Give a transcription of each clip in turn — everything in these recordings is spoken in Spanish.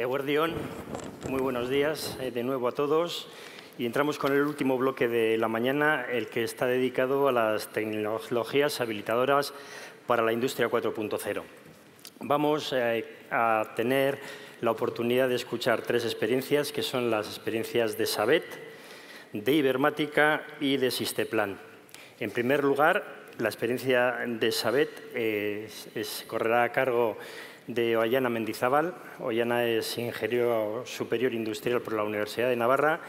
Eguardión, muy buenos días eh, de nuevo a todos. Y entramos con el último bloque de la mañana, el que está dedicado a las tecnologías habilitadoras para la industria 4.0. Vamos eh, a tener la oportunidad de escuchar tres experiencias, que son las experiencias de Sabet, de Ibermática y de Sisteplan. En primer lugar, la experiencia de Sabet eh, correrá a cargo de Oyana Mendizábal. Oyana es ingeniero superior industrial por la Universidad de Navarra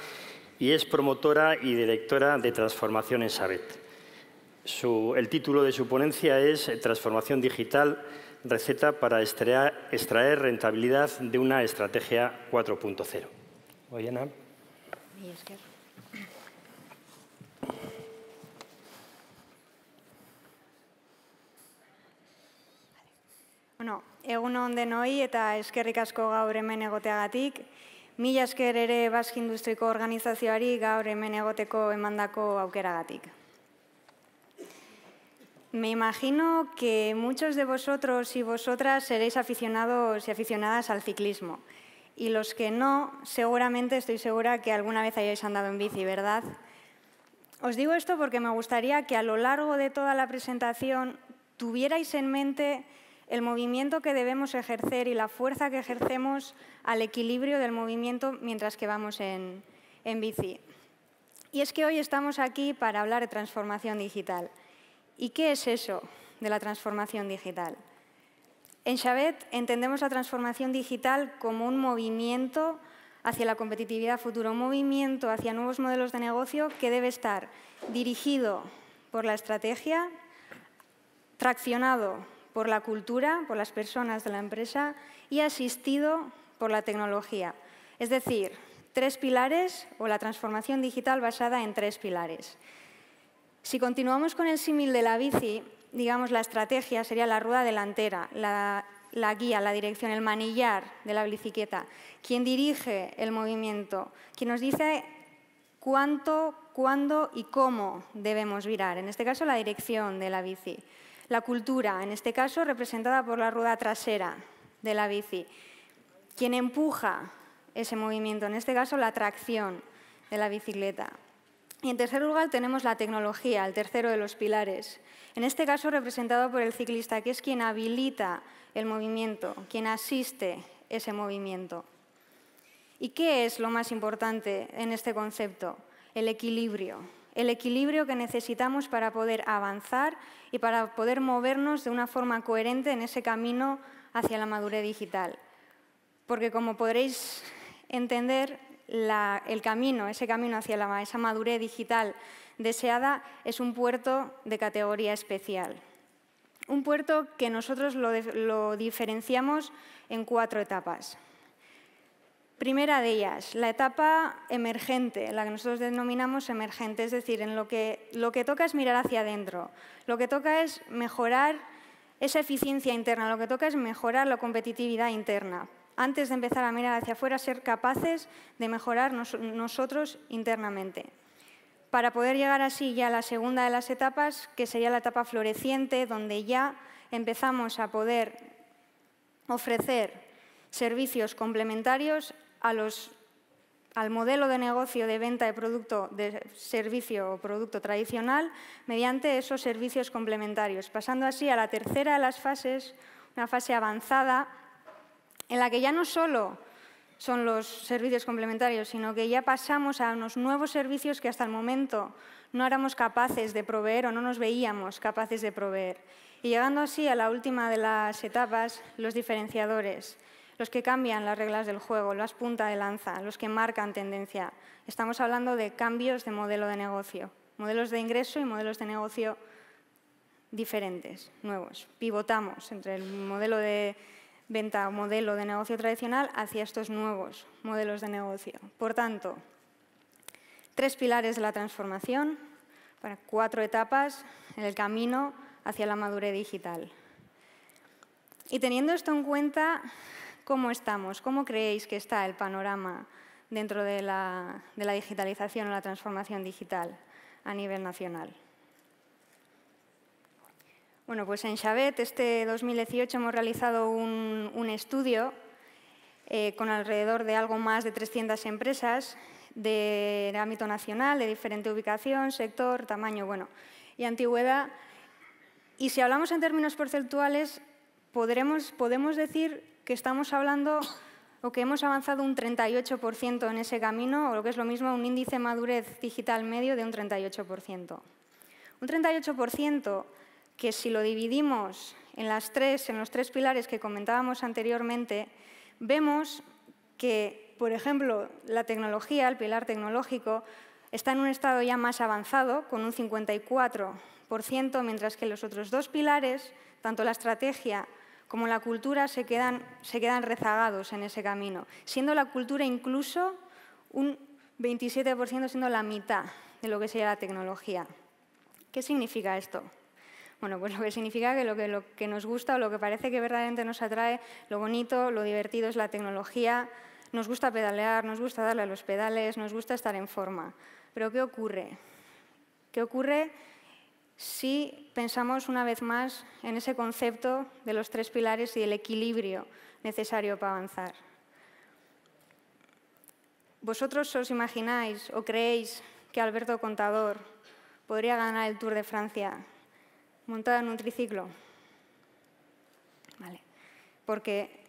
y es promotora y directora de Transformación en Sabet. el título de su ponencia es Transformación Digital, receta para extraer, rentabilidad de una estrategia 4.0. Ollana. Egun denoi eta eskerrik asko gaur hemen egoteagatik. Mila esker ere Bask Industriko Organizazioari gaur hemen egoteko emandako aukeragatik. Me imagino que muchos de vosotros y vosotras seréis aficionados y aficionadas al ciclismo. Y los que no, seguramente estoy segura que alguna vez hayáis andado en bici, ¿verdad? Os digo esto porque me gustaría que a lo largo de toda la presentación tuvierais en mente el movimiento que debemos ejercer y la fuerza que ejercemos al equilibrio del movimiento mientras que vamos en, en bici. Y es que hoy estamos aquí para hablar de transformación digital. ¿Y qué es eso de la transformación digital? En Chabet entendemos la transformación digital como un movimiento hacia la competitividad futuro, un movimiento hacia nuevos modelos de negocio que debe estar dirigido por la estrategia, traccionado por la cultura, por las personas de la empresa y asistido por la tecnología. Es decir, tres pilares o la transformación digital basada en tres pilares. Si continuamos con el símil de la bici, digamos la estrategia sería la rueda delantera, la, guía, la dirección, el manillar de la bicicleta, quien dirige el movimiento, quien nos dice cuánto, cuándo y cómo debemos virar, en este caso la dirección de la bici. La cultura, en este caso representada por la rueda trasera de la bici. Quien empuja ese movimiento, en este caso la tracción de la bicicleta. Y en tercer lugar tenemos la tecnología, el tercero de los pilares. En este caso representado por el ciclista, que es quien habilita el movimiento, quien asiste ese movimiento. ¿Y qué es lo más importante en este concepto? El equilibrio, el equilibrio que necesitamos para poder avanzar y para poder movernos de una forma coherente en ese camino hacia la madurez digital. Porque como podréis entender, el camino, ese camino hacia la, esa madurez digital deseada es un puerto de categoría especial. Un puerto que nosotros lo diferenciamos en cuatro etapas. Primera de ellas, la etapa emergente, la que nosotros denominamos emergente, es decir, en lo que, lo que toca es mirar hacia adentro, lo que toca es mejorar esa eficiencia interna, lo que toca es mejorar la competitividad interna. Antes de empezar a mirar hacia afuera, ser capaces de mejorar nosotros internamente. Para poder llegar así ya a la segunda de las etapas, que sería la etapa floreciente, donde ya empezamos a poder ofrecer servicios complementarios al modelo de negocio de venta de producto, de servicio o producto tradicional mediante esos servicios complementarios, pasando así a la tercera de las fases, una fase avanzada, en la que ya no solo son los servicios complementarios, sino que ya pasamos a unos nuevos servicios que hasta el momento no éramos capaces de proveer o no nos veíamos capaces de proveer. Y llegando así a la última de las etapas, los diferenciadores los que cambian las reglas del juego, las punta de lanza, los que marcan tendencia. Estamos hablando de cambios de modelo de negocio, modelos de ingreso y modelos de negocio diferentes, nuevos. Pivotamos entre el modelo de venta o modelo de negocio tradicional hacia estos nuevos modelos de negocio. Por tanto, tres pilares de la transformación para cuatro etapas en el camino hacia la madurez digital. Y teniendo esto en cuenta, ¿Cómo estamos? ¿Cómo creéis que está el panorama dentro de la, digitalización o la transformación digital a nivel nacional? Bueno, pues en Chabet, este 2018 hemos realizado un, estudio eh, con alrededor de algo más de 300 empresas de, ámbito nacional, de diferente ubicación, sector, tamaño bueno, y antigüedad. Y si hablamos en términos porcentuales, podremos, podemos decir que estamos hablando o que hemos avanzado un 38% en ese camino, o lo que es lo mismo, un índice de madurez digital medio de un 38%. Un 38% que si lo dividimos en, las tres, en los tres pilares que comentábamos anteriormente, vemos que, por ejemplo, la tecnología, el pilar tecnológico, está en un estado ya más avanzado, con un 54%, mientras que los otros dos pilares, tanto la estrategia como la cultura se quedan, rezagados en ese camino, siendo la cultura incluso un 27% siendo la mitad de lo que sería la tecnología. ¿Qué significa esto? Bueno, pues lo que significa que lo, que lo que nos gusta o lo que parece que verdaderamente nos atrae, lo bonito, lo divertido es la tecnología, nos gusta pedalear, nos gusta darle a los pedales, nos gusta estar en forma. Pero ¿qué ocurre? ¿Qué ocurre si pensamos una vez más en ese concepto de los tres pilares y el equilibrio necesario para avanzar. ¿Vosotros os imagináis o creéis que Alberto Contador podría ganar el Tour de Francia montado en un triciclo? Porque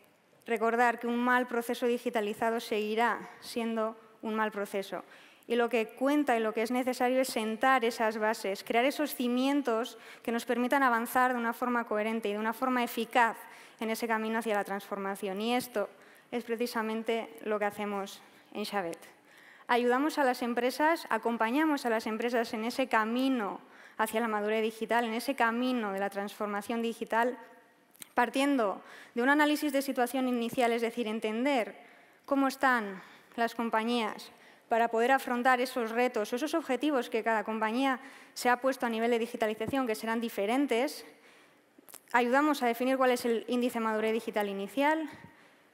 recordar que un mal proceso digitalizado seguirá siendo un mal proceso y lo que cuenta y lo que es necesario es sentar esas bases, crear esos cimientos que nos permitan avanzar de una forma coherente y de una forma eficaz en ese camino hacia la transformación. Y esto es precisamente lo que hacemos en Xavet. Ayudamos a las empresas, acompañamos a las empresas en ese camino hacia la madurez digital, en ese camino de la transformación digital, partiendo de un análisis de situación inicial, es decir, entender cómo están las compañías, para poder afrontar esos retos, esos objetivos que cada compañía se ha puesto a nivel de digitalización, que serán diferentes, ayudamos a definir cuál es el índice de madurez digital inicial,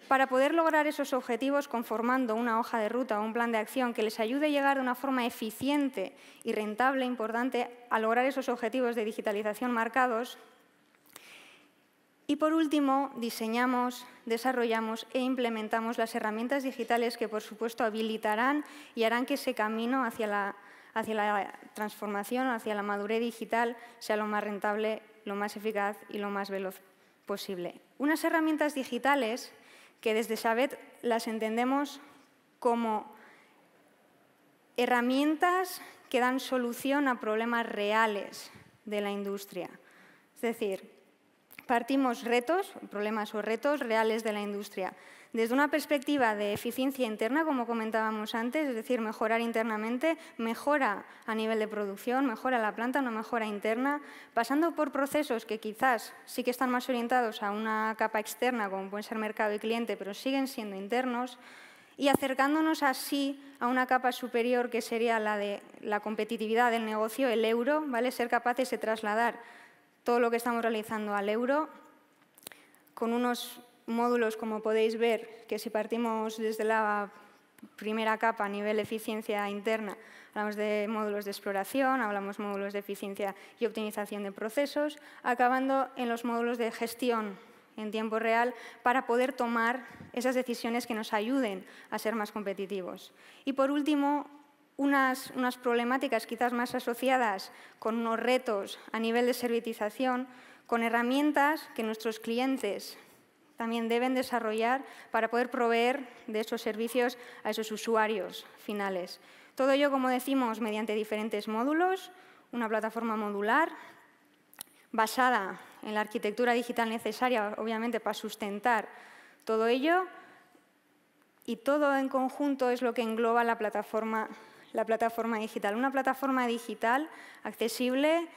para poder lograr esos objetivos conformando una hoja de ruta o un plan de acción que les ayude a llegar de una forma eficiente y rentable, importante, a lograr esos objetivos de digitalización marcados, y por último, diseñamos, desarrollamos e implementamos las herramientas digitales que, por supuesto, habilitarán y harán que ese camino hacia la, hacia la transformación, hacia la madurez digital, sea lo más rentable, lo más eficaz y lo más veloz posible. Unas herramientas digitales que desde Sabet las entendemos como herramientas que dan solución a problemas reales de la industria. Es decir, Partimos retos, problemas o retos reales de la industria. Desde una perspectiva de eficiencia interna, como comentábamos antes, es decir, mejorar internamente, mejora a nivel de producción, mejora la planta, una mejora interna, pasando por procesos que quizás sí que están más orientados a una capa externa, como pueden ser mercado y cliente, pero siguen siendo internos, y acercándonos así a una capa superior que sería la de la competitividad del negocio, el euro, ¿vale? ser capaces de trasladar todo lo que estamos realizando al euro, con unos módulos, como podéis ver, que si partimos desde la primera capa a nivel de eficiencia interna, hablamos de módulos de exploración, hablamos módulos de eficiencia y optimización de procesos, acabando en los módulos de gestión en tiempo real para poder tomar esas decisiones que nos ayuden a ser más competitivos. Y por último, unas, unas problemáticas quizás más asociadas con unos retos a nivel de servitización, con herramientas que nuestros clientes también deben desarrollar para poder proveer de esos servicios a esos usuarios finales. Todo ello, como decimos, mediante diferentes módulos, una plataforma modular basada en la arquitectura digital necesaria, obviamente, para sustentar todo ello, y todo en conjunto es lo que engloba la plataforma la plataforma digital. Una plataforma digital accesible,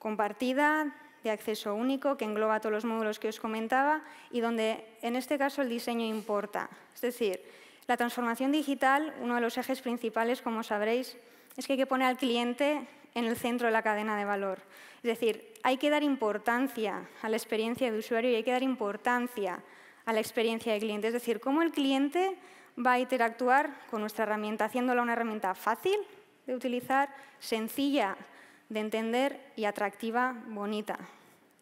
compartida, de acceso único, que engloba todos los módulos que os comentaba y donde en este caso el diseño importa. Es decir, la transformación digital, uno de los ejes principales, como sabréis, es que hay que poner al cliente en el centro de la cadena de valor. Es decir, hay que dar importancia a la experiencia de usuario y hay que dar importancia a la experiencia de cliente. Es decir, cómo el cliente va a interactuar con nuestra herramienta, haciéndola una herramienta fácil de utilizar, sencilla de entender y atractiva, bonita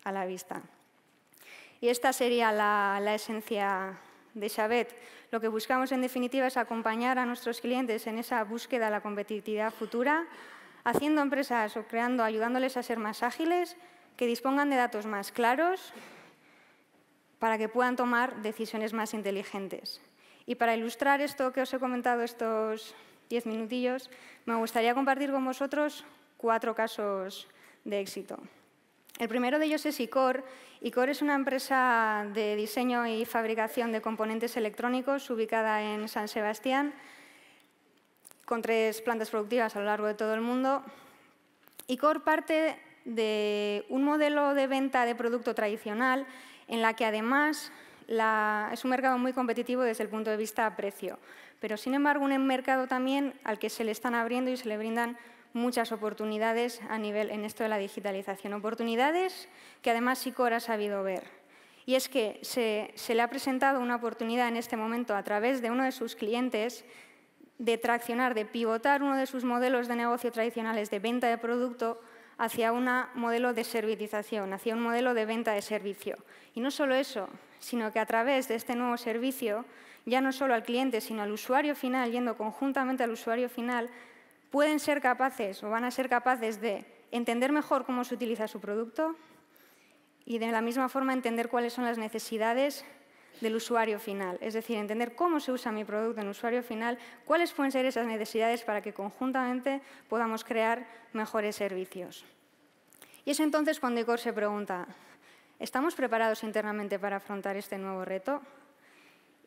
a la vista. Y esta sería la, esencia de Xabet. Lo que buscamos en definitiva es acompañar a nuestros clientes en esa búsqueda de la competitividad futura, haciendo empresas o creando, ayudándoles a ser más ágiles, que dispongan de datos más claros para que puedan tomar decisiones más inteligentes. Y para ilustrar esto que os he comentado estos diez minutillos, me gustaría compartir con vosotros cuatro casos de éxito. El primero de ellos es ICOR. ICOR es una empresa de diseño y fabricación de componentes electrónicos ubicada en San Sebastián, con tres plantas productivas a lo largo de todo el mundo. ICOR parte de un modelo de venta de producto tradicional en la que además es un mercado muy competitivo desde el punto de vista a precio, pero sin embargo un mercado también al que se le están abriendo y se le brindan muchas oportunidades a nivel en esto de la digitalización, oportunidades que además SICOR ha sabido ver. Y es que se le ha presentado una oportunidad en este momento a través de uno de sus clientes de traccionar, de pivotar uno de sus modelos de negocio tradicionales de venta de producto hacia un modelo de servitización, hacia un modelo de venta de servicio. Y no solo eso, sino que a través de este nuevo servicio, ya no solo al cliente, sino al usuario final, yendo conjuntamente al usuario final, pueden ser capaces o van a ser capaces de entender mejor cómo se utiliza su producto y de la misma forma entender cuáles son las necesidades del usuario final. Es decir, entender cómo se usa mi producto en usuario final, cuáles pueden ser esas necesidades para que conjuntamente podamos crear mejores servicios. Y es entonces cuando ICOR se pregunta, ¿estamos preparados internamente para afrontar este nuevo reto?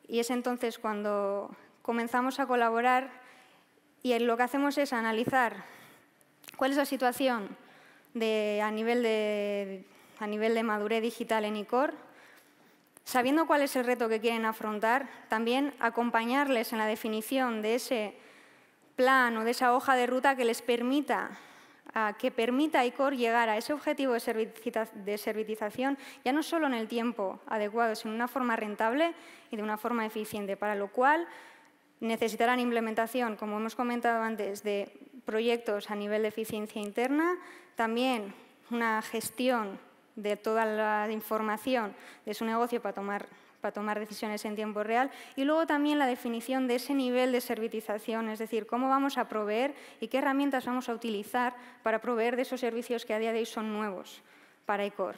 Y es entonces cuando comenzamos a colaborar y lo que hacemos es analizar cuál es la situación a, nivel de, a nivel de madurez digital en ICOR, Sabiendo cuál es el reto que quieren afrontar, también acompañarles en la definición de ese plan o de esa hoja de ruta que les permita que permita a ICOR llegar a ese objetivo de, servitización ya no solo en el tiempo adecuado, sino de una forma rentable y de una forma eficiente, para lo cual necesitarán implementación, como hemos comentado antes, de proyectos a nivel de eficiencia interna, también una gestión de toda la información de su negocio para tomar decisiones en tiempo real. Y luego también la definición de ese nivel de servitización, es decir, cómo vamos a proveer y qué herramientas vamos a utilizar para proveer de esos servicios que a día de hoy son nuevos para ICOR.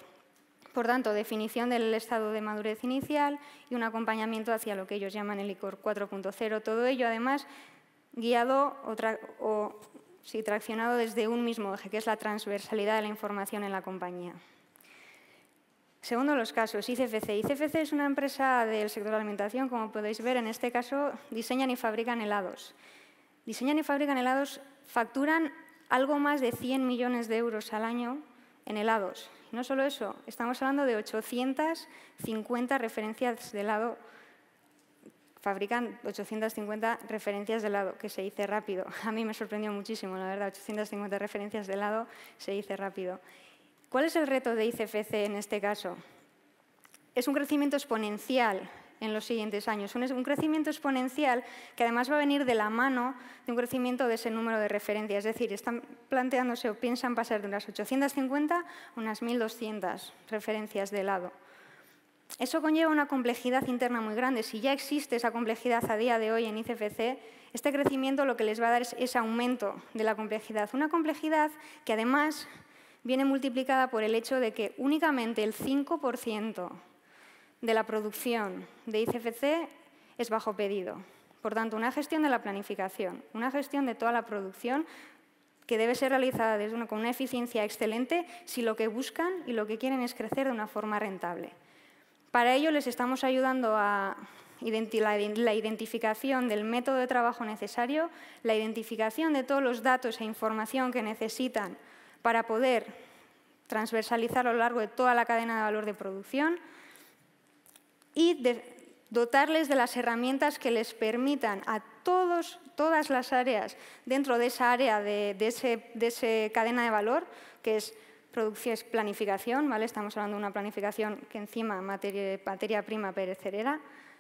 Por tanto, definición del estado de madurez inicial y un acompañamiento hacia lo que ellos llaman el ICOR 4.0. Todo ello, además, guiado o, traccionado desde un mismo eje, que es la transversalidad de la información en la compañía. Segundo, los casos, ICFC. ICFC es una empresa del sector de alimentación, como podéis ver, en este caso diseñan y fabrican helados. Diseñan y fabrican helados, facturan algo más de 100 millones de euros al año en helados. no solo eso, estamos hablando de 850 referencias de helado, fabrican 850 referencias de helado, que se dice rápido. A mí me sorprendió muchísimo, la verdad, 850 referencias de helado se dice rápido. ¿Cuál es el reto de ICFC en este caso? Es un crecimiento exponencial en los siguientes años. Un, crecimiento exponencial que además va a venir de la mano de un crecimiento de ese número de referencias. Es decir, están planteándose o piensan pasar de unas 850 a unas 1.200 referencias de lado. Eso conlleva una complejidad interna muy grande. Si ya existe esa complejidad a día de hoy en ICFC, este crecimiento lo que les va a dar es ese aumento de la complejidad. Una complejidad que además viene multiplicada por el hecho de que únicamente el 5% de la producción de ICFC es bajo pedido. Por tanto, una gestión de la planificación, una gestión de toda la producción que debe ser realizada con una eficiencia excelente si lo que buscan y lo que quieren es crecer de una forma rentable. Para ello les estamos ayudando a la identificación del método de trabajo necesario, la identificación de todos los datos e información que necesitan para poder transversalizar a lo largo de toda la cadena de valor de producción y dotarles de las herramientas que les permitan a todos, todas las áreas dentro de esa área de, cadena de valor, que es producción, planificación, ¿vale? estamos hablando de una planificación que encima materia, materia prima perecerera,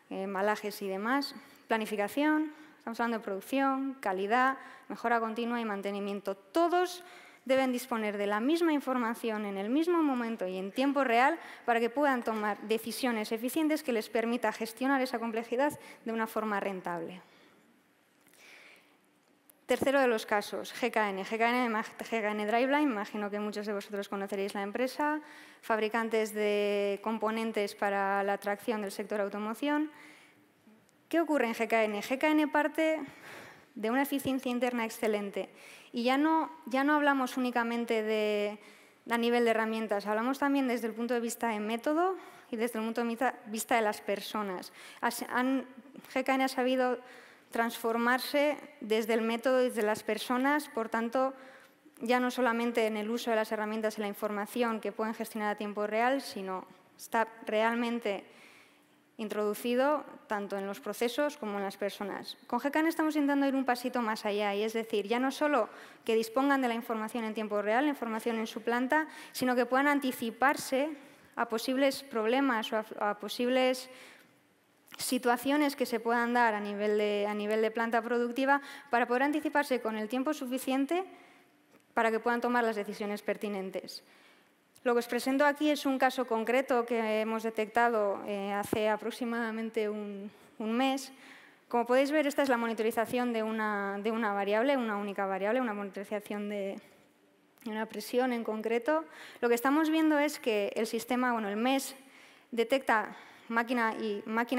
eh, malajes y demás, planificación, estamos hablando de producción, calidad, mejora continua y mantenimiento. Todos deben disponer de la misma información en el mismo momento y en tiempo real para que puedan tomar decisiones eficientes que les permita gestionar esa complejidad de una forma rentable. Tercero de los casos, GKN. GKN, GKN Driveline, imagino que muchos de vosotros conoceréis la empresa, fabricantes de componentes para la tracción del sector automoción. ¿Qué ocurre en GKN? GKN parte de una eficiencia interna excelente. Y ya no, ya no hablamos únicamente de, a nivel de herramientas, hablamos también desde el punto de vista de método y desde el punto de vista de las personas. Han, GKN ha sabido transformarse desde el método y desde las personas, por tanto, ya no solamente en el uso de las herramientas y la información que pueden gestionar a tiempo real, sino está realmente introducido tanto en los procesos como en las personas. Con GECAN estamos intentando ir un pasito más allá, y es decir, ya no solo que dispongan de la información en tiempo real, la información en su planta, sino que puedan anticiparse a posibles problemas o a, posibles situaciones que se puedan dar a nivel, de, a nivel de planta productiva para poder anticiparse con el tiempo suficiente para que puedan tomar las decisiones pertinentes. Lo que os presento aquí es un caso concreto que hemos detectado eh, hace aproximadamente un, mes. Como podéis ver, esta es la monitorización de una, variable, una única variable, una monitorización de, una presión en concreto. Lo que estamos viendo es que el sistema, bueno, el MES, detecta máquina,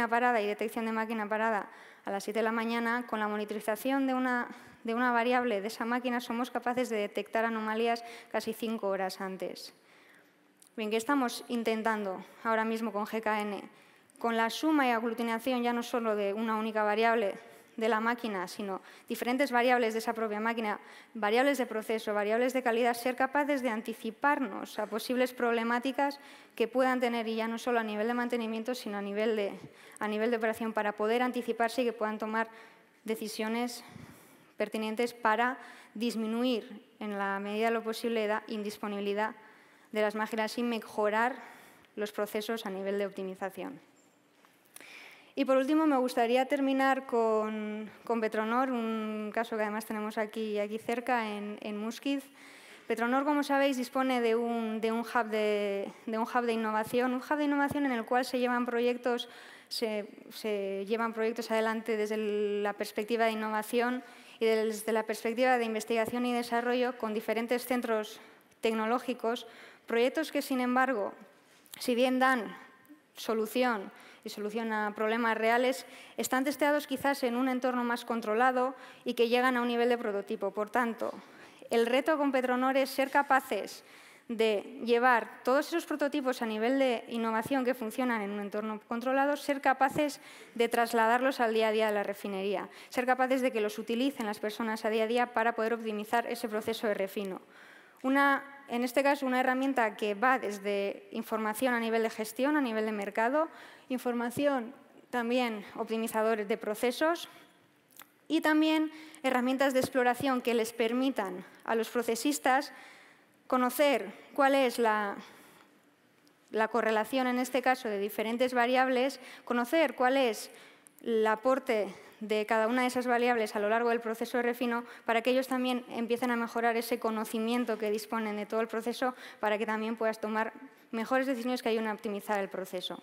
parada y detección de máquina parada a las 7 de la mañana, con la monitorización de una, de una variable de esa máquina somos capaces de detectar anomalías casi 5 horas antes. Bien, ¿qué estamos intentando ahora mismo con GKN? Con la suma y aglutinación ya no solo de una única variable de la máquina, sino diferentes variables de esa propia máquina, variables de proceso, variables de calidad, ser capaces de anticiparnos a posibles problemáticas que puedan tener, y ya no solo a nivel de mantenimiento, sino a nivel de, a nivel de operación, para poder anticiparse y que puedan tomar decisiones pertinentes para disminuir en la medida de lo posible la indisponibilidad de las máquinas y mejorar los procesos a nivel de optimización. Y por último, me gustaría terminar con, Petronor, un caso que además tenemos aquí, aquí cerca, en, en Musquiz. Petronor, como sabéis, dispone de un, hub de, un, hub de, innovación, un hub de innovación en el cual se llevan proyectos, se, se llevan proyectos adelante desde la perspectiva de innovación y desde la perspectiva de investigación y desarrollo con diferentes centros tecnológicos Proyectos que, sin embargo, si bien dan solución y solución a problemas reales, están testeados quizás en un entorno más controlado y que llegan a un nivel de prototipo. Por tanto, el reto con Petronor es ser capaces de llevar todos esos prototipos a nivel de innovación que funcionan en un entorno controlado, ser capaces de trasladarlos al día a día de la refinería, ser capaces de que los utilicen las personas a día a día para poder optimizar ese proceso de refino. Una en este caso una herramienta que va desde información a nivel de gestión, a nivel de mercado, información también optimizadores de procesos y también herramientas de exploración que les permitan a los procesistas conocer cuál es la, la correlación, en este caso, de diferentes variables, conocer cuál es el aporte de cada una de esas variables a lo largo del proceso de refino para que ellos también empiecen a mejorar ese conocimiento que disponen de todo el proceso para que también puedas tomar mejores decisiones que ayuden a optimizar el proceso.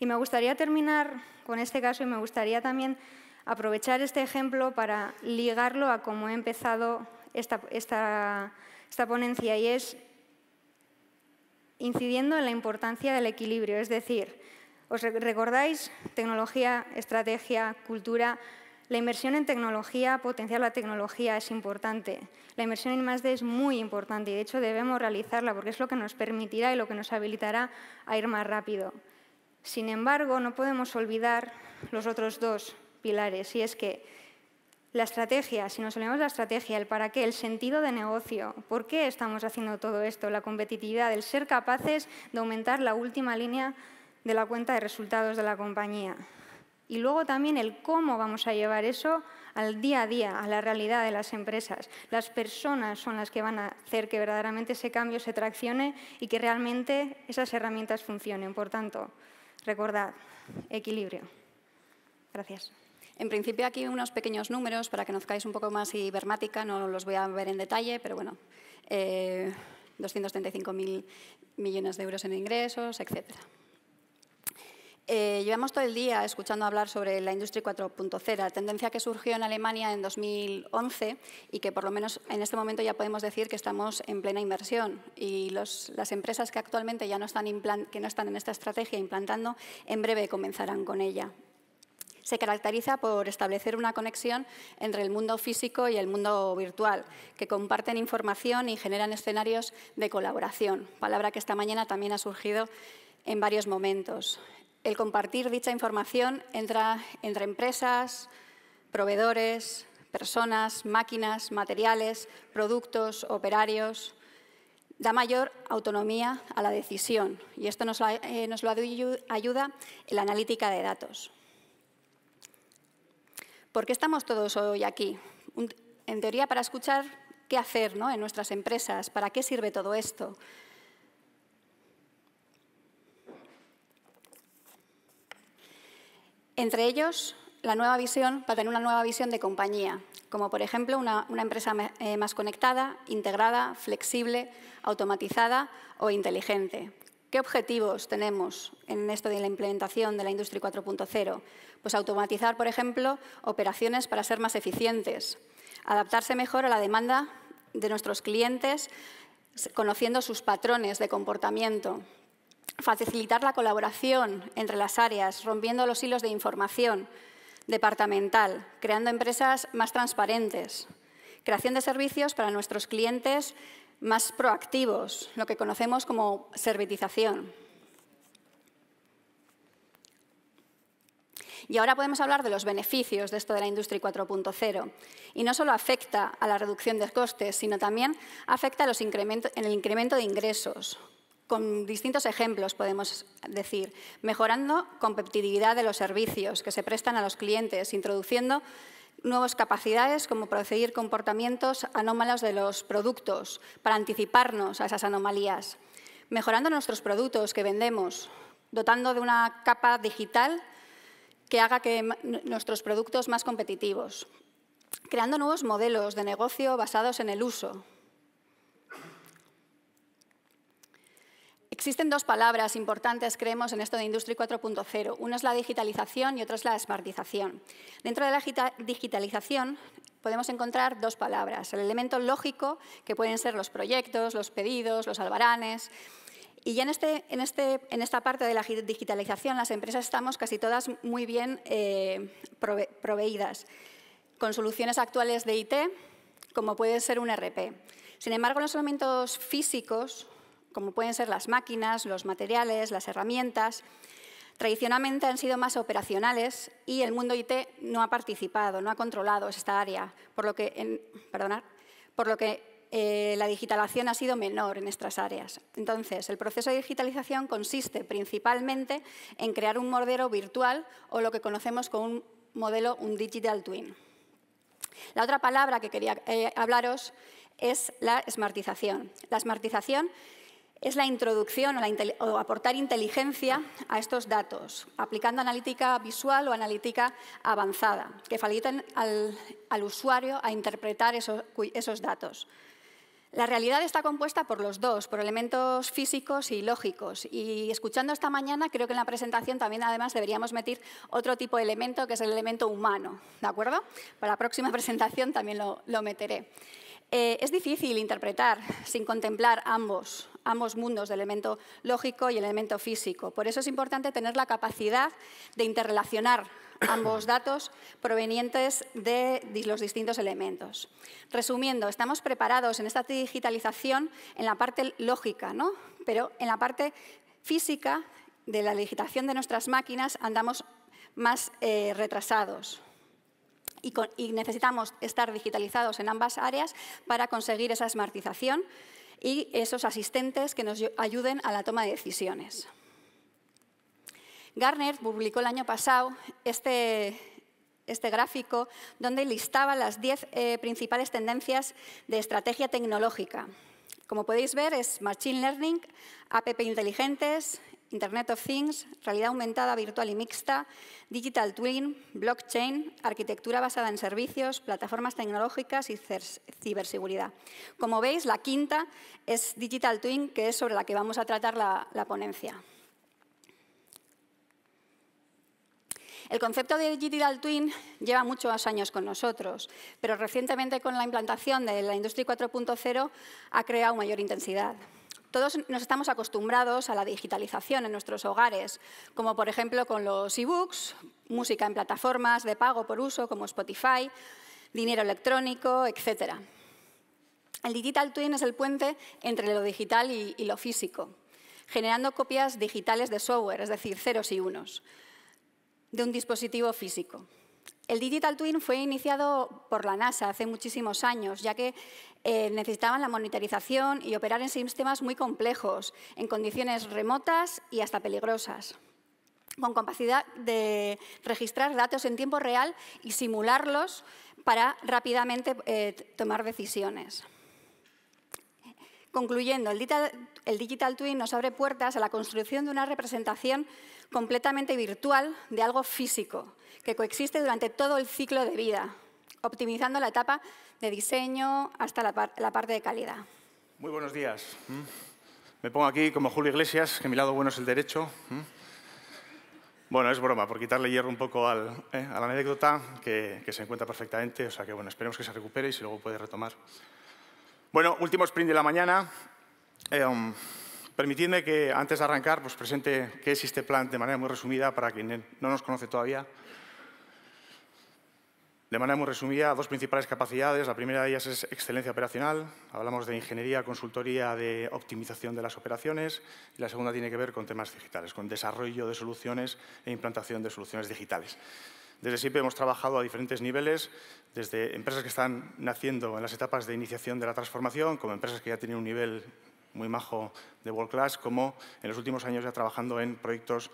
Y me gustaría terminar con este caso y me gustaría también aprovechar este ejemplo para ligarlo a cómo he empezado esta, esta ponencia y es incidiendo en la importancia del equilibrio, es decir, ¿Os pues recordáis? Tecnología, estrategia, cultura. La inversión en tecnología, potenciar la tecnología es importante. La inversión en I+.D. es muy importante y de hecho debemos realizarla porque es lo que nos permitirá y lo que nos habilitará a ir más rápido. Sin embargo, no podemos olvidar los otros dos pilares y es que la estrategia, si nos olvidamos la estrategia, el para qué, el sentido de negocio, por qué estamos haciendo todo esto, la competitividad, el ser capaces de aumentar la última línea de la cuenta de resultados de la compañía. Y luego también el cómo vamos a llevar eso al día a día, a la realidad de las empresas. Las personas son las que van a hacer que verdaderamente ese cambio se traccione y que realmente esas herramientas funcionen. Por tanto, recordad, equilibrio. Gracias. En principio aquí unos pequeños números para que conozcáis un poco más Ibermática, no los voy a ver en detalle, pero bueno, eh, 235.000 millones de euros en ingresos, etcétera. Eh, llevamos todo el día escuchando hablar sobre la industria 4.0, tendencia que surgió en Alemania en 2011 y que por lo menos en este momento ya podemos decir que estamos en plena inversión y las empresas que actualmente ya no están, que no están en esta estrategia implantando, en breve comenzarán con ella se caracteriza por establecer una conexión entre el mundo físico y el mundo virtual, que comparten información y generan escenarios de colaboración, palabra que esta mañana también ha surgido en varios momentos el compartir dicha información entre, empresas, proveedores, personas, máquinas, materiales, productos, operarios, da mayor autonomía a la decisión y esto nos, eh, lo ayuda en la analítica de datos. ¿Por qué estamos todos hoy aquí? en teoría para escuchar qué hacer ¿no? en nuestras empresas, para qué sirve todo esto, Entre ellos, la nueva visión, para tener una nueva visión de compañía, como por ejemplo una, empresa eh, más conectada, integrada, flexible, automatizada o inteligente. ¿Qué objetivos tenemos en esto de la implementación de la industria 4.0? Pues automatizar, por ejemplo, operaciones para ser más eficientes, adaptarse mejor a la demanda de nuestros clientes, conociendo sus patrones de comportamiento, facilitar la colaboración entre las áreas, rompiendo los hilos de información departamental, creando empresas más transparentes, creación de servicios para nuestros clientes más proactivos, lo que conocemos como servitización. Y ahora podemos hablar de los beneficios de esto de la industria 4.0. Y no solo afecta a la reducción de costes, sino también afecta a en el incremento de ingresos, con distintos ejemplos, podemos decir, mejorando competitividad de los servicios que se prestan a los clientes, introduciendo nuevas capacidades como procedir comportamientos anómalos de los productos para anticiparnos a esas anomalías, mejorando nuestros productos que vendemos, dotando de una capa digital que haga que nuestros productos más competitivos, creando nuevos modelos de negocio basados en el uso, Existen dos palabras importantes, creemos, en esto de Industria 4.0. Una es la digitalización y otra es la smartización. Dentro de la digitalización podemos encontrar dos palabras. El elemento lógico, que pueden ser los proyectos, los pedidos, los albaranes. Y ya en, este, en, este, esta parte de la digitalización, las empresas estamos casi todas muy bien eh, proveídas con soluciones actuales de IT, como puede ser un e RP. Sin embargo, los elementos físicos como pueden ser las máquinas, los materiales, las herramientas. Tradicionalmente han sido más operacionales y el mundo IT no ha participado, no ha controlado esta área, por lo que, en, por lo que eh, la digitalización ha sido menor en estas áreas. Entonces, el proceso de digitalización consiste principalmente en crear un modelo virtual o lo que conocemos como un modelo, un digital twin. La otra palabra que quería eh, hablaros es la smartización. La smartización es la introducción o, aportar inteligencia a estos datos, aplicando analítica visual o analítica avanzada, que faciliten al, usuario a interpretar esos, datos. La realidad está compuesta por los dos, por elementos físicos y lógicos. Y escuchando esta mañana, creo que en la presentación también además deberíamos meter otro tipo de elemento, que es el elemento humano, ¿de acuerdo? Para la próxima presentación también lo, meteré. Eh, es difícil interpretar sin contemplar ambos, ambos mundos, del elemento lógico y el elemento físico. Por eso es importante tener la capacidad de interrelacionar ambos datos provenientes de los distintos elementos. Resumiendo, estamos preparados en esta digitalización en la parte lógica, ¿no? pero en la parte física de la digitación de nuestras máquinas andamos más eh, retrasados y, necesitamos estar digitalizados en ambas áreas para conseguir esa smartización y esos asistentes que nos ayuden a la toma de decisiones. Garner publicó el año pasado este, este gráfico donde listaba las 10 eh, principales tendencias de estrategia tecnológica. Como podéis ver, es Machine Learning, APP inteligentes, Internet of Things, realidad aumentada, virtual y mixta, digital twin, blockchain, arquitectura basada en servicios, plataformas tecnológicas y ciberseguridad. Como veis, la quinta es digital twin, que es sobre la que vamos a tratar la, ponencia. El concepto de Digital Twin lleva muchos años con nosotros, pero recientemente con la implantación de la Industria 4.0 ha creado mayor intensidad. Todos nos estamos acostumbrados a la digitalización en nuestros hogares, como por ejemplo con los e-books, música en plataformas de pago por uso como Spotify, dinero electrónico, etc. El Digital Twin es el puente entre lo digital y, y lo físico, generando copias digitales de software, es decir, ceros y unos, de un dispositivo físico. El Digital Twin fue iniciado por la NASA hace muchísimos años, ya que eh, necesitaban la monitorización y operar en sistemas muy complejos, en condiciones remotas y hasta peligrosas con capacidad de registrar datos en tiempo real y simularlos para rápidamente eh, tomar decisiones. Concluyendo, el digital Twin nos abre puertas a la construcción de una representación completamente virtual de algo físico que coexiste durante todo el ciclo de vida, optimizando la etapa de diseño hasta la, parte de calidad. Muy buenos días. Me pongo aquí como Julio Iglesias, que mi lado bueno es el derecho. Bueno, es broma, por quitarle hierro un poco al, ¿eh? a la anécdota, que, se encuentra perfectamente, o sea que bueno, esperemos que se recupere y si luego puede retomar. Bueno, último sprint de la mañana. Eh, um, Permitidme que antes de arrancar pues presente qué es este plan de manera muy resumida para quien no nos conoce todavía. De manera muy resumida, dos principales capacidades. La primera de ellas es excelencia operacional. Hablamos de ingeniería, consultoría de optimización de las operaciones. Y la segunda tiene que ver con temas digitales, con desarrollo de soluciones e implantación de soluciones digitales. Desde siempre hemos trabajado a diferentes niveles, desde empresas que están naciendo en las etapas de iniciación de la transformación, como empresas que ya tienen un nivel muy majo de World Class, como en los últimos años ya trabajando en proyectos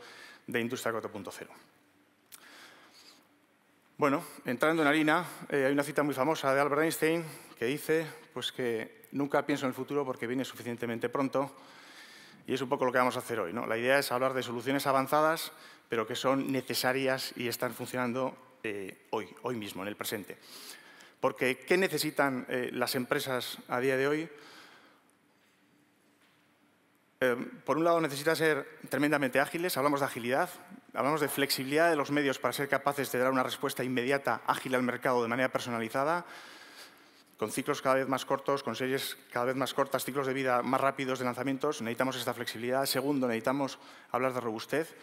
de Industria 4.0. Bueno, entrando en harina, eh, hay una cita muy famosa de Albert Einstein que dice pues, que nunca pienso en el futuro porque viene suficientemente pronto y es un poco lo que vamos a hacer hoy. ¿no? La idea es hablar de soluciones avanzadas, pero que son necesarias y están funcionando eh, hoy, hoy mismo, en el presente. Porque, ¿qué necesitan eh, las empresas a día de hoy? Em, por un lado, necesita ser tremendamente ágiles, hablamos de agilidad, hablamos de flexibilidad de los medios para ser capaces de dar una respuesta inmediata, ágil al mercado de manera personalizada, con ciclos cada vez más cortos, con series cada vez más cortas, ciclos de vida más rápidos de lanzamientos, necesitamos esta flexibilidad. Segundo, necesitamos hablar de robustez.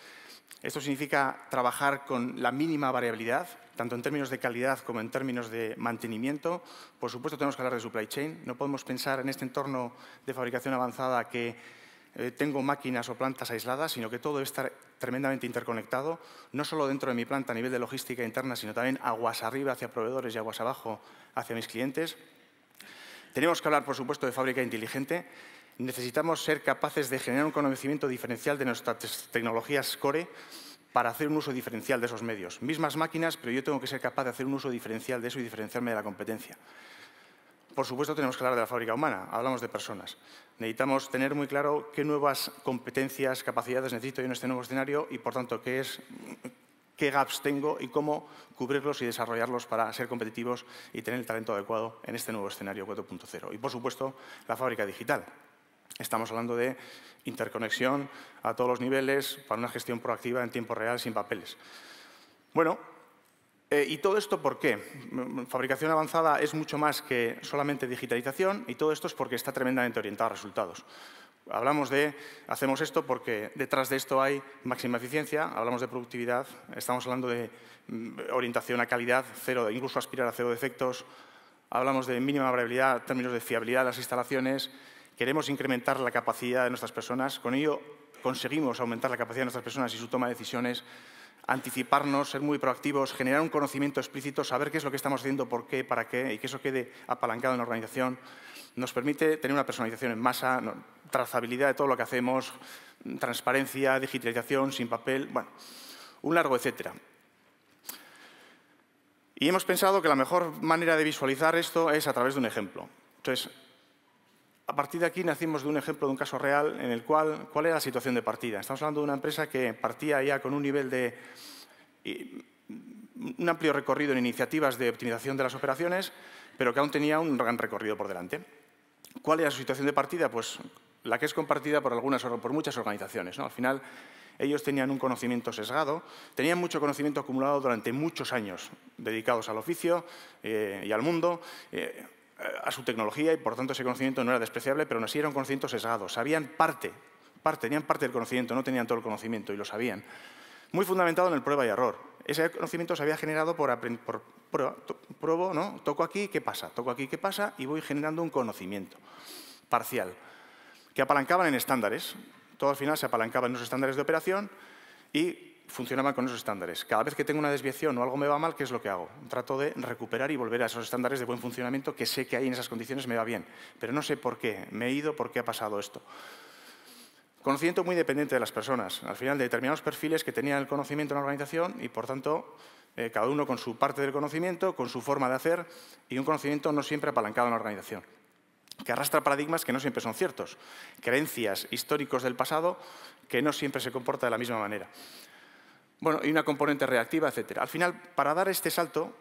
Esto significa trabajar con la mínima variabilidad, tanto en términos de calidad como en términos de mantenimiento. Por supuesto, tenemos que hablar de supply chain. No podemos pensar en este entorno de fabricación avanzada que eh, tengo máquinas o plantas aisladas, sino que todo está tremendamente interconectado, no solo dentro de mi planta a nivel de logística interna, sino también aguas arriba hacia proveedores y aguas abajo hacia mis clientes. Tenemos que hablar, por supuesto, de fábrica inteligente. Necesitamos ser capaces de generar un conocimiento diferencial de nuestras tecnologías core para hacer un uso diferencial de esos medios. Mismas máquinas, pero yo tengo que ser capaz de hacer un uso diferencial de eso y diferenciarme de la competencia por supuesto, tenemos que hablar de la fábrica humana, hablamos de personas. Necesitamos tener muy claro qué nuevas competencias, capacidades necesito yo en este nuevo escenario y, por tanto, qué, gaps tengo y cómo cubrirlos y desarrollarlos para ser competitivos y tener el talento adecuado en este nuevo escenario 4.0. Y, por supuesto, la fábrica digital. Estamos hablando de interconexión a todos los niveles para una gestión proactiva en tiempo real sin papeles. Bueno, eh, ¿Y todo esto por qué? Mm, fabricación avanzada es mucho más que solamente digitalización y todo esto es porque está tremendamente orientado a resultados. Hablamos de, hacemos esto porque detrás de esto hay máxima eficiencia, hablamos de productividad, estamos hablando de mm, orientación a calidad, cero, incluso aspirar a cero defectos, hablamos de mínima variabilidad, en términos de fiabilidad de las instalaciones, queremos incrementar la capacidad de nuestras personas, con ello conseguimos aumentar la capacidad de nuestras personas y su toma de decisiones, anticiparnos, ser muy proactivos, generar un conocimiento explícito, saber qué es lo que estamos haciendo, por qué, para qué, y que eso quede apalancado en la organización, nos permite tener una personalización en masa, trazabilidad de todo lo que hacemos, transparencia, digitalización, sin papel, bueno, un largo etcétera. Y hemos pensado que la mejor manera de visualizar esto es a través de un ejemplo. Entonces, a partir de aquí nacimos de un ejemplo de un caso real en el cual, ¿cuál era la situación de partida? Estamos hablando de una empresa que partía ya con un nivel de... Mm, un amplio recorrido en iniciativas de optimización de las operaciones, pero que aún tenía un gran recorrido por delante. ¿Cuál era su situación de partida? Pues la que es compartida por, algunas, por muchas organizaciones. Al final, ellos tenían un conocimiento sesgado, tenían mucho conocimiento acumulado durante muchos años dedicados al oficio eh, y al mundo. Eh, a su tecnología y por tanto ese conocimiento no era despreciable, pero aún así era un conocimiento Sabían parte, tenían parte del conocimiento, no tenían todo el conocimiento y lo sabían. Muy fundamentado en el prueba y error. Ese conocimiento se había generado por, prueba, pruebo, ¿no? toco aquí, ¿qué pasa? Toco aquí, ¿qué pasa? Y voy generando un conocimiento parcial que apalancaban en estándares. Todo al final se apalancaba en los estándares de operación y funcionaba con esos estándares. Cada vez que tengo una desviación o algo me va mal, ¿qué es lo que hago? Trato de recuperar y volver a esos estándares de buen funcionamiento que sé que hay en esas condiciones me va bien, pero no sé por qué, me he ido, por qué ha pasado esto. Conocimiento muy dependiente de las personas. Al final, de determinados perfiles que tenían el conocimiento en la organización y, por tanto, eh, cada uno con su parte del conocimiento, con su forma de hacer y un conocimiento no siempre apalancado en la organización que arrastra paradigmas que no siempre son ciertos, creencias históricos del pasado que no siempre se comporta de la misma manera. Bueno, y una componente reactiva, etc. Al final, para dar este salto,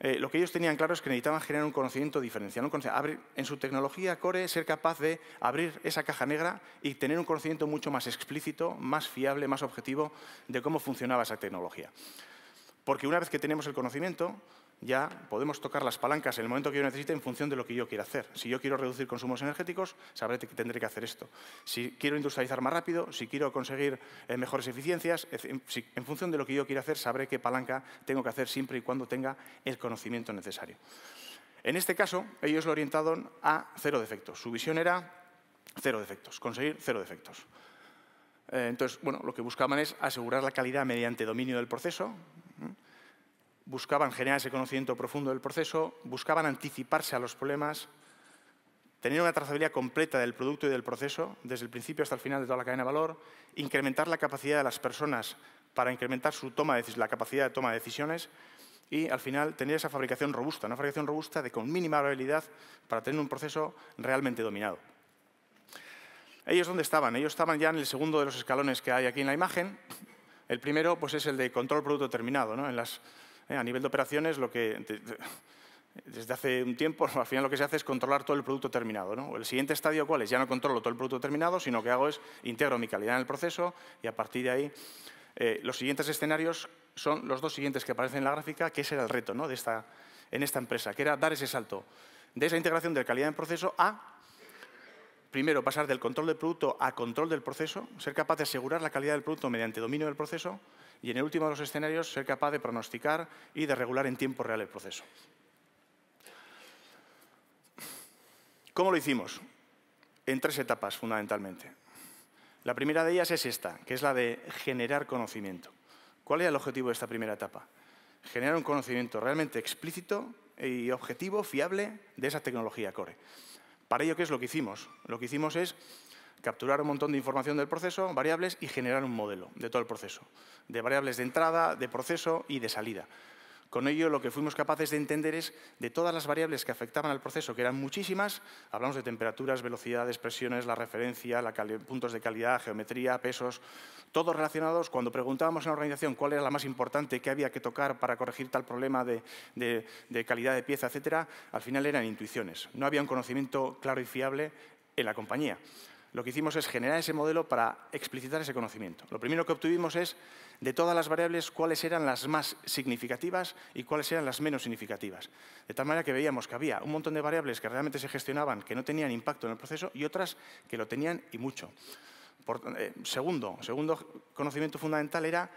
eh, lo que ellos tenían claro es que necesitaban generar un conocimiento diferencial. en su tecnología core, ser capaz de abrir esa caja negra y tener un conocimiento mucho más explícito, más fiable, más objetivo de cómo funcionaba esa tecnología. Porque una vez que tenemos el conocimiento, ya podemos tocar las palancas en el momento que yo necesite en función de lo que yo quiera hacer. Si yo quiero reducir consumos energéticos, sabré que tendré que hacer esto. Si quiero industrializar más rápido, si quiero conseguir eh, mejores eficiencias, en, función de lo que yo quiera hacer, sabré qué palanca tengo que hacer siempre y cuando tenga el conocimiento necesario. En este caso, ellos lo orientaron a cero defectos. Su visión era cero defectos, conseguir cero defectos. Eh, entonces, bueno, lo que buscaban es asegurar la calidad mediante dominio del proceso, buscaban generar ese conocimiento profundo del proceso, buscaban anticiparse a los problemas, tener una trazabilidad completa del producto y del proceso, desde el principio hasta el final de toda la cadena de valor, incrementar la capacidad de las personas para incrementar su toma de, la capacidad de toma de decisiones y, al final, tener esa fabricación robusta, una fabricación robusta de con mínima variabilidad para tener un proceso realmente dominado. ¿Ellos dónde estaban? Ellos estaban ya en el segundo de los escalones que hay aquí en la imagen. El primero pues, es el de control producto terminado, ¿no? en las eh, a nivel de operaciones, lo que desde hace un tiempo, al final lo que se hace es controlar todo el producto terminado. El siguiente estadio, ¿cuál es? Ya no controlo todo el producto terminado, sino que hago es integro mi calidad en el proceso y a partir de ahí eh, los siguientes escenarios son los dos siguientes que aparecen en la gráfica, que ese era el reto ¿no? de esta, en esta empresa, que era dar ese salto de esa integración de calidad en proceso a primero, pasar del control del producto a control del proceso, ser capaz de asegurar la calidad del producto mediante dominio del proceso y, en el último de los escenarios, ser capaz de pronosticar y de regular en tiempo real el proceso. ¿Cómo lo hicimos? En tres etapas, fundamentalmente. La primera de ellas es esta, que es la de generar conocimiento. ¿Cuál es el objetivo de esta primera etapa? Generar un conocimiento realmente explícito y objetivo, fiable, de esa tecnología core. Para ello, ¿qué es lo que hicimos? Lo que hicimos es capturar un montón de información del proceso, variables, y generar un modelo de todo el proceso, de variables de entrada, de proceso y de salida. Con ello, lo que fuimos capaces de entender es de todas las variables que afectaban al proceso, que eran muchísimas, hablamos de temperaturas, velocidades, presiones, la referencia, puntos de calidad, geometría, pesos, todos relacionados. Cuando preguntábamos a la organización cuál era la más importante, qué había que tocar para corregir tal problema de, de calidad de pieza, etcétera, al final eran intuiciones. No había un conocimiento claro y fiable en la compañía lo que hicimos es generar ese modelo para explicitar ese conocimiento. Lo primero que obtuvimos es, de todas las variables, cuáles eran las más significativas y cuáles eran las menos significativas. De tal manera que veíamos que había un montón de variables que realmente se gestionaban, que no tenían impacto en el proceso, y otras que lo tenían y mucho. Eh, segundo, segundo conocimiento fundamental era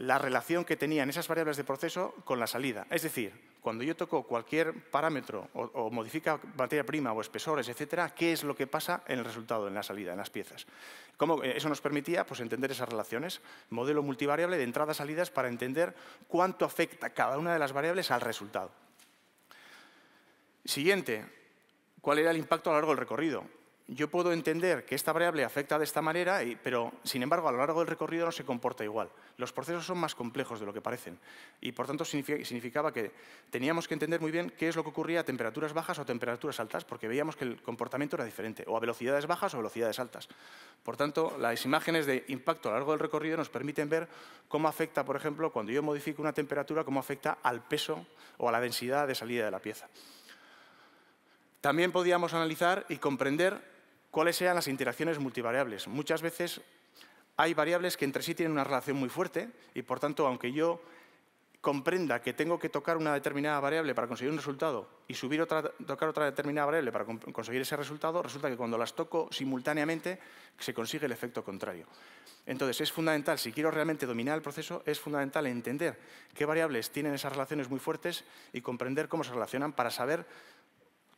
la relación que tenían esas variables de proceso con la salida. Es decir, cuando yo toco cualquier parámetro o, modifica materia prima o espesores, etcétera, qué es lo que pasa en el resultado, en la salida, en las piezas. ¿Cómo? Eh, eso nos permitía pues, entender esas relaciones, modelo multivariable de entradas-salidas para entender cuánto afecta cada una de las variables al resultado. Siguiente, ¿cuál era el impacto a lo largo del recorrido? yo puedo entender que esta variable afecta de esta manera, pero sin embargo a lo largo del recorrido no se comporta igual. Los procesos son más complejos de lo que parecen y por tanto significaba que teníamos que entender muy bien qué es lo que ocurría a temperaturas bajas o temperaturas altas, porque veíamos que el comportamiento era diferente, o a velocidades bajas o velocidades altas. Por tanto, las imágenes de impacto a lo largo del recorrido nos permiten ver cómo afecta, por ejemplo, cuando yo modifico una temperatura, cómo afecta al peso o a la densidad de salida de la pieza. También podíamos analizar y comprender cuáles sean las interacciones multivariables. Muchas veces hay variables que entre sí tienen una relación muy fuerte y, por tanto, aunque yo comprenda que tengo que tocar una determinada variable para conseguir un resultado y subir otra, tocar otra determinada variable para conseguir ese resultado, resulta que cuando las toco simultáneamente se consigue el efecto contrario. Entonces es fundamental, si quiero realmente dominar el proceso, es fundamental entender qué variables tienen esas relaciones muy fuertes y comprender cómo se relacionan para saber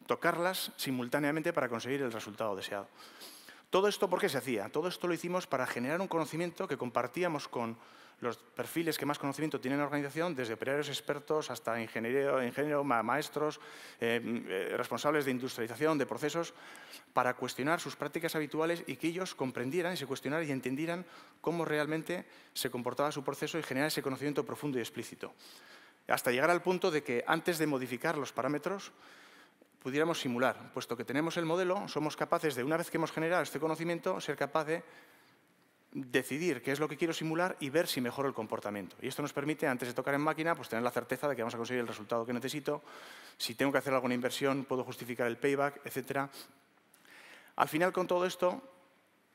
tocarlas simultáneamente para conseguir el resultado deseado. ¿Todo esto por qué se hacía? Todo esto lo hicimos para generar un conocimiento que compartíamos con los perfiles que más conocimiento tienen en la organización, desde operarios expertos hasta ingeniero, ingeniero maestros, eh, eh, responsables de industrialización, de procesos, para cuestionar sus prácticas habituales y que ellos comprendieran y se cuestionaran y entendieran cómo realmente se comportaba su proceso y generar ese conocimiento profundo y explícito. Hasta llegar al punto de que antes de modificar los parámetros, pudiéramos simular. Puesto que tenemos el modelo, somos capaces de, una vez que hemos generado este conocimiento, ser capaces de decidir qué es lo que quiero simular y ver si mejora el comportamiento. Y esto nos permite, antes de tocar en máquina, pues tener la certeza de que vamos a conseguir el resultado que necesito. Si tengo que hacer alguna inversión, puedo justificar el payback, etc. Al final, con todo esto,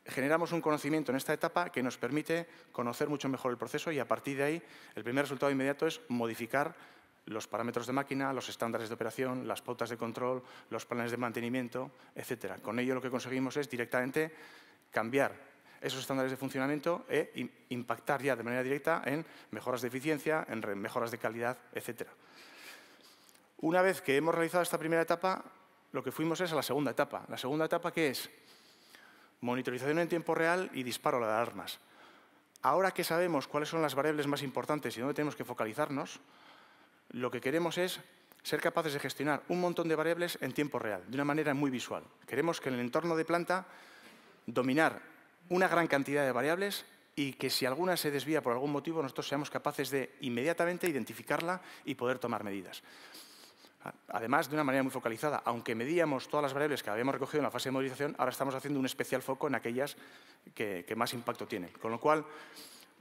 generamos un conocimiento en esta etapa que nos permite conocer mucho mejor el proceso y a partir de ahí, el primer resultado inmediato es modificar los parámetros de máquina, los estándares de operación, las pautas de control, los planes de mantenimiento, etcétera. Con ello lo que conseguimos es directamente cambiar esos estándares de funcionamiento e impactar ya de manera directa en mejoras de eficiencia, en mejoras de calidad, etcétera. Una vez que hemos realizado esta primera etapa, lo que fuimos es a la segunda etapa. ¿La segunda etapa que es? Monitorización en tiempo real y disparo de alarmas. Ahora que sabemos cuáles son las variables más importantes y dónde tenemos que focalizarnos, lo que queremos es ser capaces de gestionar un montón de variables en tiempo real, de una manera muy visual. Queremos que en el entorno de planta dominar una gran cantidad de variables y que si alguna se desvía por algún motivo, nosotros seamos capaces de inmediatamente identificarla y poder tomar medidas. Además, de una manera muy focalizada, aunque medíamos todas las variables que habíamos recogido en la fase de movilización, ahora estamos haciendo un especial foco en aquellas que, que más impacto tienen. Con lo cual,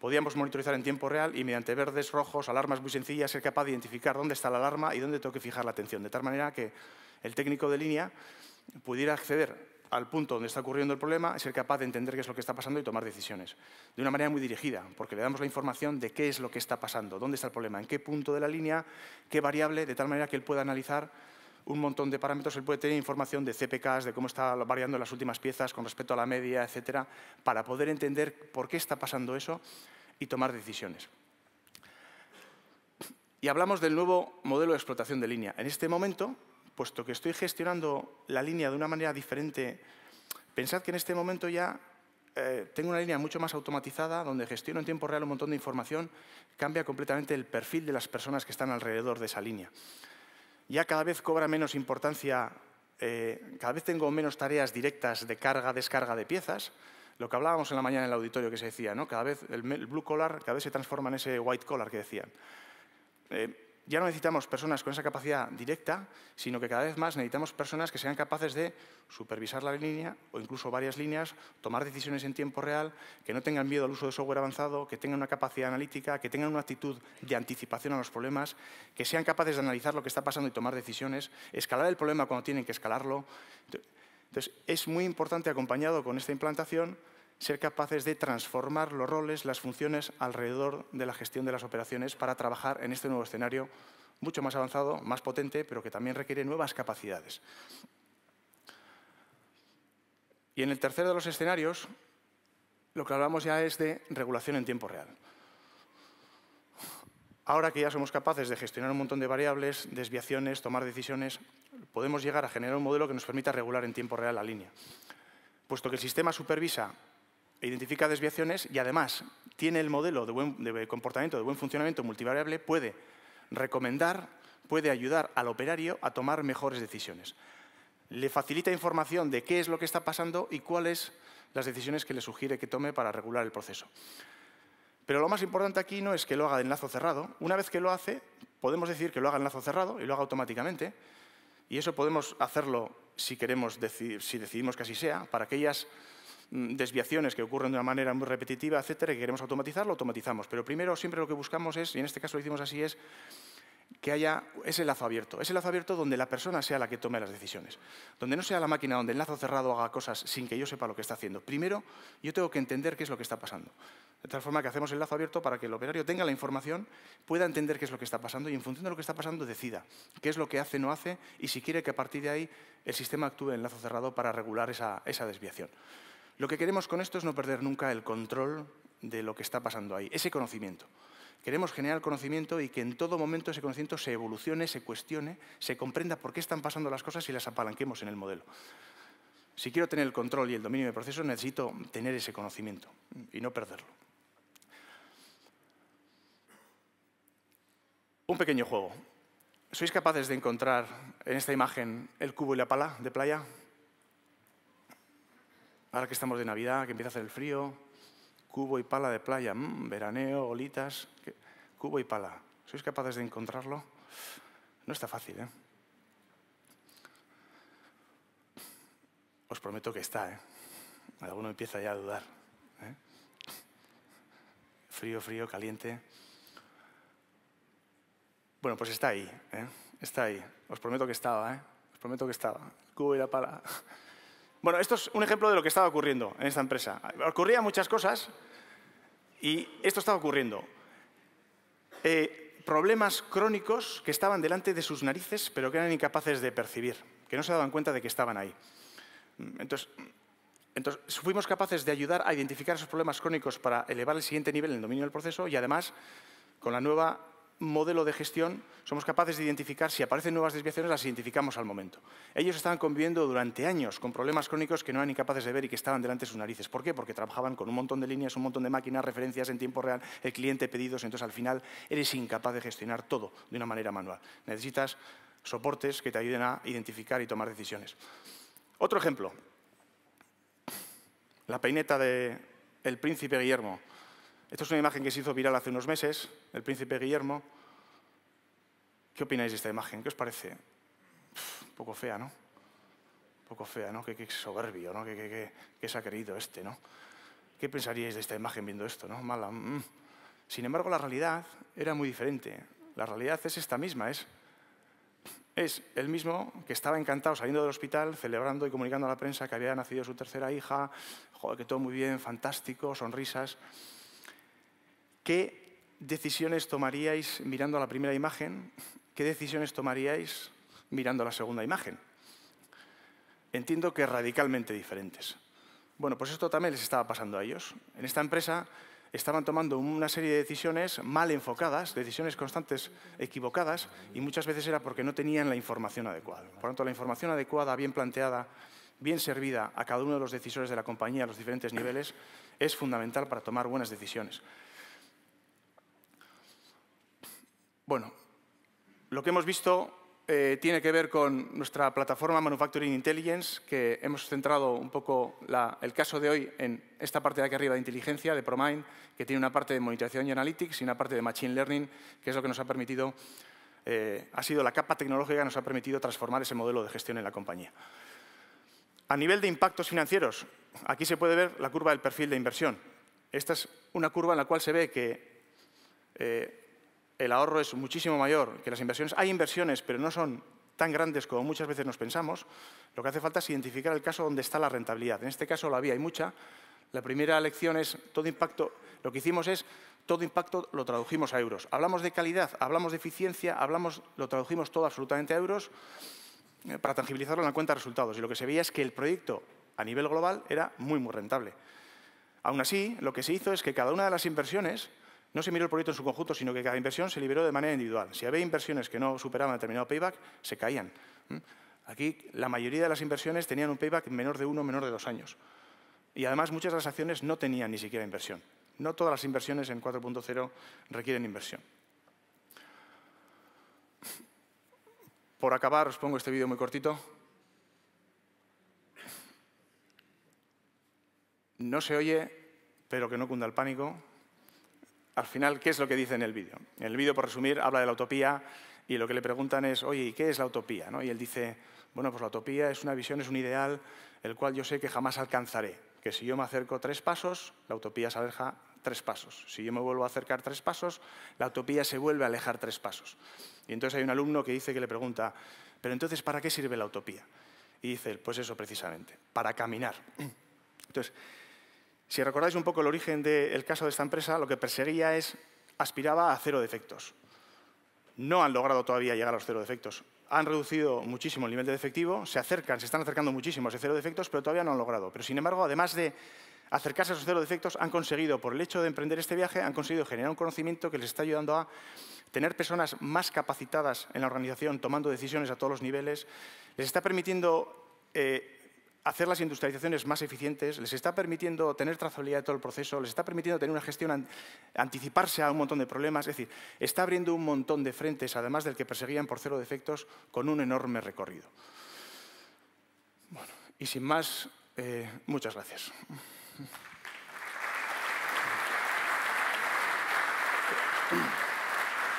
Podíamos monitorizar en tiempo real y mediante verdes, rojos, alarmas muy sencillas, ser capaz de identificar dónde está la alarma y dónde tengo que fijar la atención, de tal manera que el técnico de línea pudiera acceder al punto donde está ocurriendo el problema, ser capaz de entender qué es lo que está pasando y tomar decisiones. De una manera muy dirigida, porque le damos la información de qué es lo que está pasando, dónde está el problema, en qué punto de la línea, qué variable, de tal manera que él pueda analizar un montón de parámetros, él puede tener información de CPKs, de cómo está variando las últimas piezas con respecto a la media, etcétera, para poder entender por qué está pasando eso y tomar decisiones. Y hablamos del nuevo modelo de explotación de línea. En este momento, puesto que estoy gestionando la línea de una manera diferente, pensad que en este momento ya eh, tengo una línea mucho más automatizada, donde gestiono en tiempo real un montón de información, cambia completamente el perfil de las personas que están alrededor de esa línea ya cada vez cobra menos importancia, eh, cada vez tengo menos tareas directas de carga, descarga de piezas. Lo que hablábamos en la mañana en el auditorio que se decía, ¿no? cada vez el, blue collar cada vez se transforma en ese white collar que decían. Eh, ya no necesitamos personas con esa capacidad directa, sino que cada vez más necesitamos personas que sean capaces de supervisar la línea o incluso varias líneas, tomar decisiones en tiempo real, que no tengan miedo al uso de software avanzado, que tengan una capacidad analítica, que tengan una actitud de anticipación a los problemas, que sean capaces de analizar lo que está pasando y tomar decisiones, escalar el problema cuando tienen que escalarlo. Entonces, es muy importante, acompañado con esta implantación, ser capaces de transformar los roles, las funciones alrededor de la gestión de las operaciones para trabajar en este nuevo escenario mucho más avanzado, más potente, pero que también requiere nuevas capacidades. Y en el tercer de los escenarios, lo que hablamos ya es de regulación en tiempo real. Ahora que ya somos capaces de gestionar un montón de variables, desviaciones, tomar decisiones, podemos llegar a generar un modelo que nos permita regular en tiempo real la línea. Puesto que el sistema supervisa identifica desviaciones y además tiene el modelo de, buen, comportamiento de buen funcionamiento multivariable, puede recomendar, puede ayudar al operario a tomar mejores decisiones. Le facilita información de qué es lo que está pasando y cuáles las decisiones que le sugiere que tome para regular el proceso. Pero lo más importante aquí no es que lo haga de enlazo cerrado. Una vez que lo hace, podemos decir que lo haga en lazo cerrado y lo haga automáticamente. Y eso podemos hacerlo si queremos, si decidimos que así sea, para aquellas Mm, desviaciones que ocurren de una manera muy repetitiva, etcétera, y queremos automatizar, lo automatizamos. Pero primero siempre lo que buscamos es, y en este caso lo hicimos así, es que haya ese lazo abierto. Ese lazo abierto donde la persona sea la que tome las decisiones. Donde no sea la máquina, donde el lazo cerrado haga cosas sin que yo sepa lo que está haciendo. Primero, yo tengo que entender qué es lo que está pasando. De tal forma que hacemos el lazo abierto para que el operario tenga la información, pueda entender qué es lo que está pasando y en función de lo que está pasando decida qué es lo que hace, no hace y si quiere que a partir de ahí el sistema actúe en lazo cerrado para regular esa desviación. Lo que queremos con esto es no perder nunca el control de lo que está pasando ahí, ese conocimiento. Queremos generar conocimiento y que en todo momento ese conocimiento se evolucione, se cuestione, se comprenda por qué están pasando las cosas y las apalanquemos en el modelo. Si quiero tener el control y el dominio de procesos, necesito tener ese conocimiento y no perderlo. Un pequeño juego. ¿Sois capaces de encontrar en esta imagen el cubo y la pala de playa? Ahora que estamos de Navidad, que empieza a hacer el frío, cubo y pala de playa, mm, veraneo, olitas, cubo y pala. ¿Sois capaces de encontrarlo? No está fácil, ¿eh? Os prometo que está, ¿eh? Alguno empieza ya a dudar. ¿eh? Frío, frío, caliente. Bueno, pues está ahí, ¿eh? está ahí. Os prometo que estaba, ¿eh? os prometo que estaba. cubo y la pala. Bueno, esto es un ejemplo de lo que estaba ocurriendo en esta empresa. Ocurrían muchas cosas y esto estaba ocurriendo. Eh, problemas crónicos que estaban delante de sus narices, pero que eran incapaces de percibir, que no se daban cuenta de que estaban ahí. Entonces, entonces, fuimos capaces de ayudar a identificar esos problemas crónicos para elevar el siguiente nivel en el dominio del proceso y además, con la nueva modelo de gestión somos capaces de identificar, si aparecen nuevas desviaciones, las identificamos al momento. Ellos estaban conviviendo durante años con problemas crónicos que no eran incapaces de ver y que estaban delante de sus narices. ¿Por qué? Porque trabajaban con un montón de líneas, un montón de máquinas, referencias en tiempo real, el cliente pedidos, entonces al final eres incapaz de gestionar todo de una manera manual. Necesitas soportes que te ayuden a identificar y tomar decisiones. Otro ejemplo, la peineta de el príncipe Guillermo. Esta es una imagen que se hizo viral hace unos meses, el príncipe Guillermo. ¿Qué opináis de esta imagen? ¿Qué os parece? un poco fea, ¿no? Un poco fea, ¿no? Qué, soberbio, ¿no? Qué, qué, se ha creído este, ¿no? ¿Qué pensaríais de esta imagen viendo esto, ¿no? Mala. Mm, mm. Sin embargo, la realidad era muy diferente. La realidad es esta misma, es es el mismo que estaba encantado saliendo del hospital, celebrando y comunicando a la prensa que había nacido su tercera hija, joder, que todo muy bien, fantástico, sonrisas. ¿Qué decisiones tomaríais mirando a la primera imagen? ¿Qué decisiones tomaríais mirando a la segunda imagen? Entiendo que radicalmente diferentes. Bueno, pues esto también les estaba pasando a ellos. En esta empresa estaban tomando una serie de decisiones mal enfocadas, decisiones constantes equivocadas, y muchas veces era porque no tenían la información adecuada. Por lo tanto, la información adecuada, bien planteada, bien servida a cada uno de los decisores de la compañía a los diferentes niveles, es fundamental para tomar buenas decisiones. Bueno, lo que hemos visto eh, tiene que ver con nuestra plataforma Manufacturing Intelligence, que hemos centrado un poco el caso de hoy en esta parte de aquí arriba de inteligencia, de ProMind, que tiene una parte de monitorización y analytics y una parte de machine learning, que es lo que nos ha permitido, eh, ha sido la capa tecnológica que nos ha permitido transformar ese modelo de gestión en la compañía. A nivel de impactos financieros, aquí se puede ver la curva del perfil de inversión. Esta es una curva en la cual se ve que eh, el ahorro es muchísimo mayor que las inversiones. Hay inversiones, pero no son tan grandes como muchas veces nos pensamos. Lo que hace falta es identificar el caso donde está la rentabilidad. En este caso la había, hay mucha. La primera lección es todo impacto. Lo que hicimos es todo impacto lo tradujimos a euros. Hablamos de calidad, hablamos de eficiencia, hablamos, lo tradujimos todo absolutamente a euros eh, para tangibilizarlo en la cuenta de resultados. Y lo que se veía es que el proyecto a nivel global era muy, muy rentable. Aún así, lo que se hizo es que cada una de las inversiones no se miró el proyecto en su conjunto, sino que cada inversión se liberó de manera individual. Si había inversiones que no superaban determinado payback, se caían. Aquí la mayoría de las inversiones tenían un payback menor de uno, menor de dos años. Y además muchas de las acciones no tenían ni siquiera inversión. No todas las inversiones en 4.0 requieren inversión. Por acabar, os pongo este vídeo muy cortito. No se oye, pero que no cunda el pánico al final, ¿qué es lo que dice en el vídeo? El vídeo, por resumir, habla de la utopía y lo que le preguntan es, oye, qué es la utopía? ¿No? Y él dice, bueno, pues la utopía es una visión, es un ideal, el cual yo sé que jamás alcanzaré. Que si yo me acerco tres pasos, la utopía se aleja tres pasos. Si yo me vuelvo a acercar tres pasos, la utopía se vuelve a alejar tres pasos. Y entonces hay un alumno que dice que le pregunta, pero entonces, ¿para qué sirve la utopía? Y dice, pues eso precisamente, para caminar. Entonces, si recordáis un poco el origen del caso de esta empresa, lo que perseguía es, aspiraba a cero defectos. No han logrado todavía llegar a los cero defectos. Han reducido muchísimo el nivel de defectivo, se acercan, se están acercando muchísimo a ese cero defectos, pero todavía no han logrado. Pero sin embargo, además de acercarse a esos cero defectos, han conseguido, por el hecho de emprender este viaje, han conseguido generar un conocimiento que les está ayudando a tener personas más capacitadas en la organización, tomando decisiones a todos los niveles, les está permitiendo eh, hacer las industrializaciones más eficientes, les está permitiendo tener trazabilidad de todo el proceso, les está permitiendo tener una gestión, anticiparse a un montón de problemas, es decir, está abriendo un montón de frentes, además del que perseguían por cero defectos, con un enorme recorrido. Bueno, y sin más, eh, muchas gracias.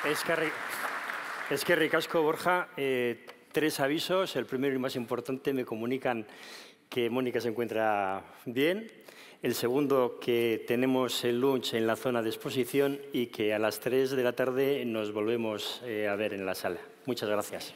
Es que, es Ricasco Borja, eh, tres avisos. El primero y más importante me comunican que Mónica se encuentra bien. El segundo, que tenemos el lunch en la zona de exposición y que a las 3 de la tarde nos volvemos eh, a ver en la sala. Muchas gracias.